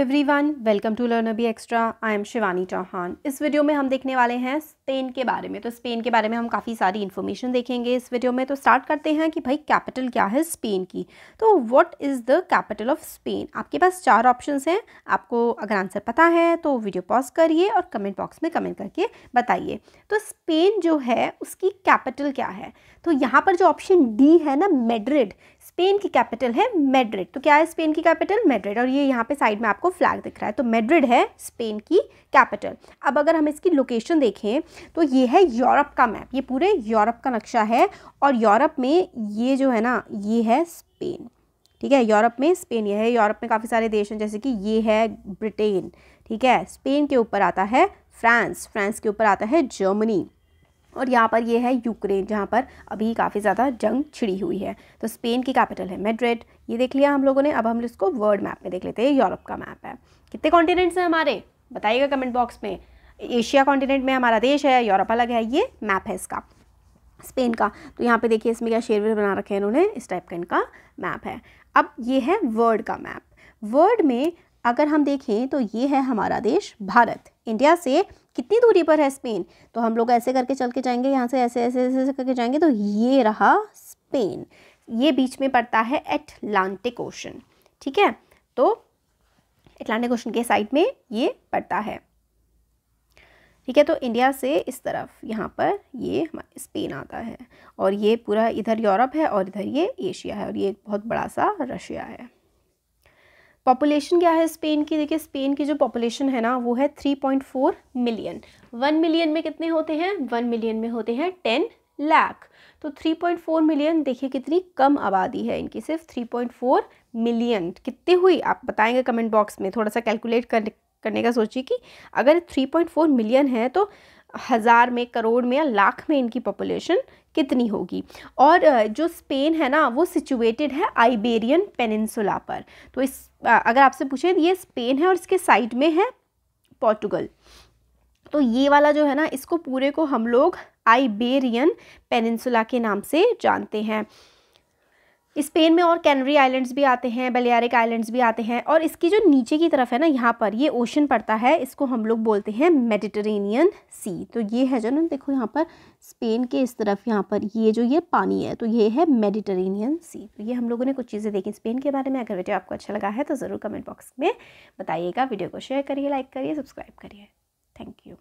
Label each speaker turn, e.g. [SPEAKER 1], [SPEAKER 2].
[SPEAKER 1] every everyone welcome to learn अभी extra I am Shivani Chauhan इस video में हम देखने वाले हैं स्पेन के बारे में तो स्पेन के बारे में हम काफ़ी सारी इन्फॉर्मेशन देखेंगे इस वीडियो में तो स्टार्ट करते हैं कि भाई कैपिटल क्या है स्पेन की तो what is the capital of Spain आपके पास चार ऑप्शन हैं आपको अगर आंसर पता है तो वीडियो पॉज करिए और कमेंट बॉक्स में कमेंट करके बताइए तो स्पेन जो है उसकी कैपिटल क्या है तो यहाँ पर जो ऑप्शन डी है ना मेड्रिड स्पेन की कैपिटल है मेड्रिड तो क्या है स्पेन की कैपिटल मेड्रिड और ये यहाँ पे साइड में आपको फ्लैग दिख रहा है तो मेड्रिड है स्पेन की कैपिटल अब अगर हम इसकी लोकेशन देखें तो ये है यूरोप का मैप ये पूरे यूरोप का नक्शा है और यूरोप में ये जो है ना ये है स्पेन ठीक है यूरोप में स्पेन ये है यूरोप में काफ़ी सारे देश हैं जैसे कि ये है ब्रिटेन ठीक है स्पेन के ऊपर आता है फ्रांस फ्रांस के ऊपर आता है जर्मनी और यहाँ पर ये है यूक्रेन जहाँ पर अभी काफ़ी ज़्यादा जंग छिड़ी हुई है तो स्पेन की कैपिटल है मेड्रिड ये देख लिया हम लोगों ने अब हम इसको वर्ल्ड मैप में देख लेते हैं यूरोप का मैप है कितने कॉन्टिनेंट्स हैं हमारे बताइएगा कमेंट बॉक्स में एशिया कॉन्टिनेंट में हमारा देश है यूरोप अलग है ये मैप है इसका स्पेन का तो यहाँ पे देखिए इसमें क्या शेरवे बना रखे हैं इन्होंने इस टाइप का इनका मैप है अब ये है वर्ल्ड का मैप वर्ल्ड में अगर हम देखें तो ये है हमारा देश भारत इंडिया से कितनी दूरी पर है स्पेन तो हम लोग ऐसे करके चल के जाएंगे यहाँ से ऐसे ऐसे ऐसे करके जाएंगे तो ये रहा स्पेन ये बीच में पड़ता है एटलांटिक ओशन ठीक है तो एटलांटिक ओशन के साइड में ये पड़ता है ठीक है तो इंडिया से इस तरफ यहाँ पर ये स्पेन आता है और ये पूरा इधर यूरोप है और इधर ये एशिया है और ये एक बहुत बड़ा सा रशिया है पॉपुलेशन क्या है स्पेन की देखिए स्पेन की जो पॉपुलेशन है ना वो है three point four million one million में कितने होते हैं वन मिलियन में होते हैं टेन लाख तो 3.4 मिलियन देखिए कितनी कम आबादी है इनकी सिर्फ 3.4 मिलियन कितनी हुई आप बताएंगे कमेंट बॉक्स में थोड़ा सा कैलकुलेट करने का सोचिए कि अगर 3.4 मिलियन है तो हज़ार में करोड़ में या लाख में इनकी पॉपुलेशन कितनी होगी और जो स्पेन है ना वो सिचुएटेड है आइबेरियन पेनिनसुला पर तो इस अगर आपसे पूछें ये स्पेन है और इसके साइड में है पोर्टुगल तो ये वाला जो है ना इसको पूरे को हम लोग आइबेरियन पेनिनसुला के नाम से जानते हैं स्पेन में और कैनरी आइलैंड्स भी आते हैं बलियारिक आइलैंड्स भी आते हैं और इसकी जो नीचे की तरफ है ना यहाँ पर ये ओशन पड़ता है इसको हम लोग बोलते हैं मेडिटरेनियन सी तो ये है जो ना देखो यहाँ पर स्पेन के इस तरफ यहाँ पर ये जो ये पानी है तो ये है मेडिटरेनियन सी तो ये हम लोगों ने कुछ चीज़ें देखी स्पेन के बारे में अगर वीडियो आपको अच्छा लगा है तो ज़रूर कमेंट बॉक्स में बताइएगा वीडियो को शेयर करिए लाइक करिए सब्सक्राइब करिए थैंक यू